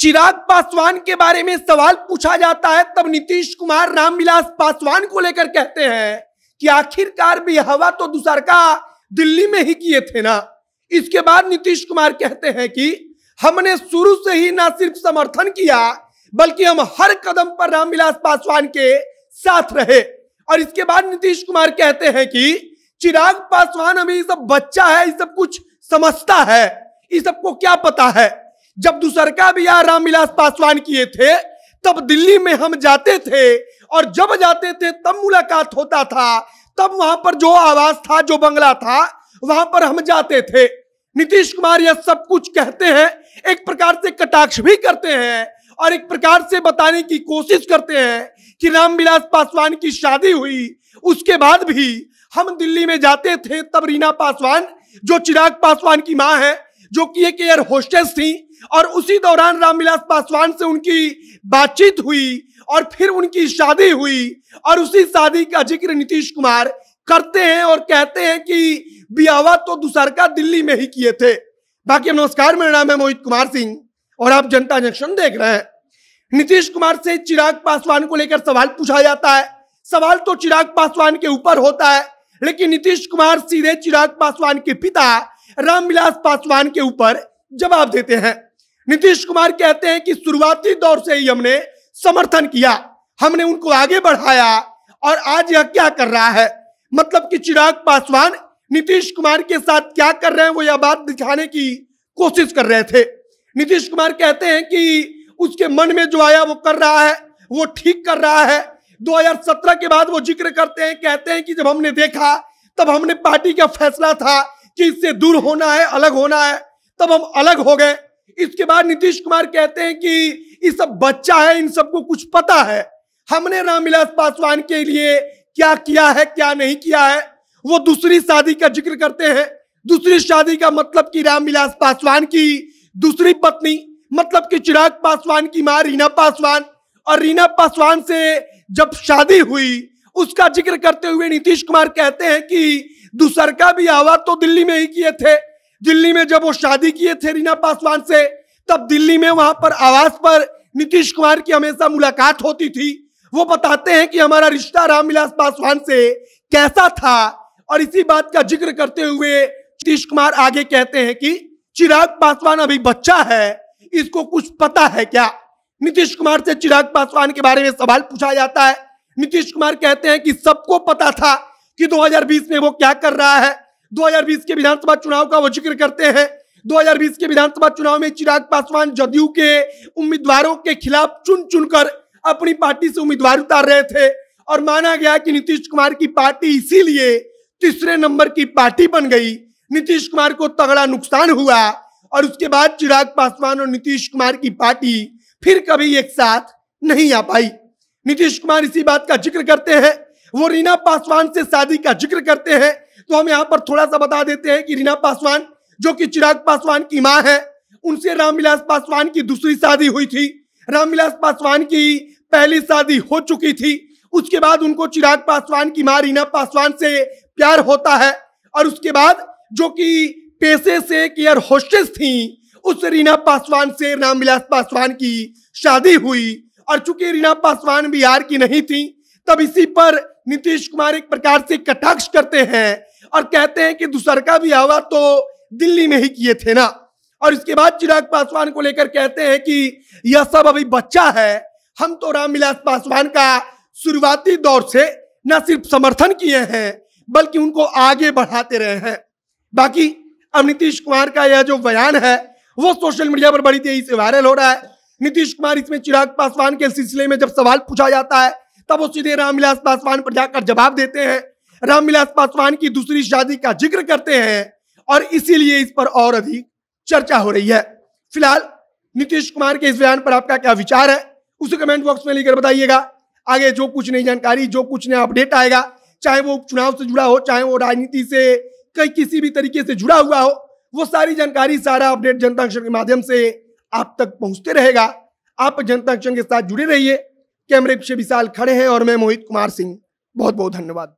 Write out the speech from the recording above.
चिराग पासवान के बारे में सवाल पूछा जाता है तब नीतीश कुमार रामविलास पासवान को लेकर कहते हैं कि आखिरकार भी हवा तो दुसरका दिल्ली में ही किए थे ना इसके बाद नीतीश कुमार कहते हैं कि हमने शुरू से ही ना सिर्फ समर्थन किया बल्कि हम हर कदम पर रामविलास पासवान के साथ रहे और इसके बाद नीतीश कुमार कहते हैं कि चिराग पासवान हमें ये सब बच्चा है ये सब कुछ समझता है ये सबको क्या पता है जब दूसरका भी यहाँ रामविलास पासवान किए थे तब दिल्ली में हम जाते थे और जब जाते थे तब मुलाकात होता था तब वहां पर जो आवास था जो बंगला था वहां पर हम जाते थे नीतीश कुमार यह सब कुछ कहते हैं एक प्रकार से कटाक्ष भी करते हैं और एक प्रकार से बताने की कोशिश करते हैं कि रामविलास पासवान की शादी हुई उसके बाद भी हम दिल्ली में जाते थे तब रीना पासवान जो चिराग पासवान की माँ है जो कि एक एयर होस्टेस थी और उसी दौरान रामविलास पासवान से उनकी बातचीत हुई और फिर उनकी शादी हुई और उसी शादी का जिक्र नीतीश कुमार करते हैं और कहते हैं कि बियावा तो दुसरका दिल्ली में ही किए थे बाकी नमस्कार मेरा नाम है मोहित कुमार सिंह और आप जनता जंक्शन देख रहे हैं नीतीश कुमार से चिराग पासवान को लेकर सवाल पूछा जाता है सवाल तो चिराग पासवान के ऊपर होता है लेकिन नीतीश कुमार सीधे चिराग पासवान के पिता रामविलास पासवान के ऊपर जवाब देते हैं नीतीश कुमार कहते हैं कि शुरुआती दौर से ही हमने समर्थन किया हमने उनको आगे बढ़ाया और आज यह क्या कर रहा है मतलब कि चिराग पासवान नीतीश कुमार के साथ क्या कर रहे हैं वो यह बात दिखाने की कोशिश कर रहे थे नीतीश कुमार कहते हैं कि उसके मन में जो आया वो कर रहा है वो ठीक कर रहा है 2017 के बाद वो जिक्र करते हैं कहते हैं कि जब हमने देखा तब हमने पार्टी का फैसला था कि इससे दूर होना है अलग होना है तब हम अलग हो गए इसके बाद नीतीश कुमार कहते हैं कि ये सब बच्चा है इन सबको कुछ पता है हमने रामविलास पासवान के लिए क्या किया है क्या नहीं किया है वो दूसरी शादी का जिक्र करते हैं दूसरी शादी का मतलब कि रामविलास पासवान की दूसरी पत्नी मतलब कि चिराग पासवान की माँ रीना पासवान और रीना पासवान से जब शादी हुई उसका जिक्र करते हुए नीतीश कुमार कहते हैं कि दूसर का भी आवाज तो दिल्ली में ही किए थे दिल्ली में जब वो शादी किए थे रीना पासवान से तब दिल्ली में वहां पर आवास पर नीतीश कुमार की हमेशा मुलाकात होती थी वो बताते हैं कि हमारा रिश्ता रामविलास पासवान से कैसा था और इसी बात का जिक्र करते हुए नीतीश कुमार आगे कहते हैं कि चिराग पासवान अभी बच्चा है इसको कुछ पता है क्या नीतीश कुमार से चिराग पासवान के बारे में सवाल पूछा जाता है नीतीश कुमार कहते हैं कि सबको पता था कि 2020 में वो क्या कर रहा है 2020 के विधानसभा चुनाव का वो जिक्र करते हैं 2020 के विधानसभा चुनाव में चिराग पासवान जदयू के उम्मीदवारों के खिलाफ चुन चुनकर अपनी पार्टी से उम्मीदवार उतार रहे थे और माना गया कि नीतीश कुमार की पार्टी इसीलिए तीसरे नंबर की पार्टी बन गई नीतीश कुमार को तगड़ा नुकसान हुआ और उसके बाद चिराग पासवान और नीतीश कुमार की पार्टी फिर कभी एक साथ नहीं आ पाई नीतीश कुमार इसी बात का जिक्र करते हैं वो रीना पासवान से शादी का जिक्र करते हैं तो हम यहाँ पर थोड़ा सा बता देते हैं कि रीना पासवान जो कि चिराग पासवान की माँ है उनसे रामविलास पासवान की दूसरी शादी हुई थी रामविलास पासवान की पहली शादी हो चुकी थी उसके बाद उनको चिराग पासवान की माँ रीना पासवान से प्यार होता है और उसके बाद जो कि पेशे से केयर होस्टेस थी उस रीना पासवान से रामविलास पासवान की शादी हुई और चूंकि रीना पासवान बिहार की नहीं थी तब इसी पर नीतीश कुमार एक प्रकार से कटाक्ष करते हैं और कहते हैं कि दुसरका भी हवा तो दिल्ली में ही किए थे ना और इसके बाद चिराग पासवान को लेकर कहते हैं कि यह सब अभी बच्चा है हम तो रामविलास पासवान का शुरुआती दौर से न सिर्फ समर्थन किए हैं बल्कि उनको आगे बढ़ाते रहे हैं बाकी अब नीतीश कुमार का यह जो बयान है वो सोशल मीडिया पर बड़ी तेजी से वायरल हो रहा है नीतीश कुमार इसमें चिराग पासवान के सिलसिले में जब सवाल पूछा जाता है तब वो सीधे रामविलास पासवान पर जाकर जवाब देते हैं रामविलास पासवान की दूसरी शादी का जिक्र करते हैं और इसीलिए इस पर और अधिक चर्चा हो रही है फिलहाल नीतीश कुमार के इस बयान पर आपका क्या विचार है उसे कमेंट बॉक्स में लेकर बताइएगा आगे जो कुछ नई जानकारी जो कुछ नया अपडेट आएगा चाहे वो चुनाव से जुड़ा हो चाहे वो राजनीति से कई किसी भी तरीके से जुड़ा हुआ हो वो सारी जानकारी सारा अपडेट जनता अक्षर के माध्यम से आप तक पहुंचते रहेगा आप जनता अक्षर के साथ जुड़े रहिए कैमरे पीछे विशाल खड़े हैं और मैं मोहित कुमार सिंह बहुत बहुत धन्यवाद